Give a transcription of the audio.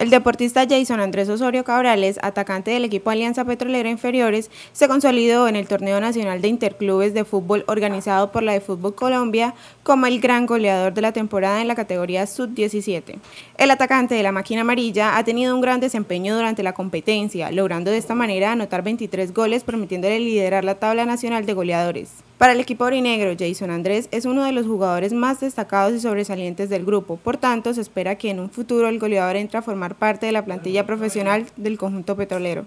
El deportista Jason Andrés Osorio Cabrales, atacante del equipo Alianza Petrolera Inferiores, se consolidó en el Torneo Nacional de Interclubes de Fútbol organizado por la de Fútbol Colombia como el gran goleador de la temporada en la categoría Sub-17. El atacante de la máquina amarilla ha tenido un gran desempeño durante la competencia, logrando de esta manera anotar 23 goles permitiéndole liderar la tabla nacional de goleadores. Para el equipo orinegro, Jason Andrés es uno de los jugadores más destacados y sobresalientes del grupo, por tanto se espera que en un futuro el goleador entre a formar parte de la plantilla profesional del conjunto petrolero.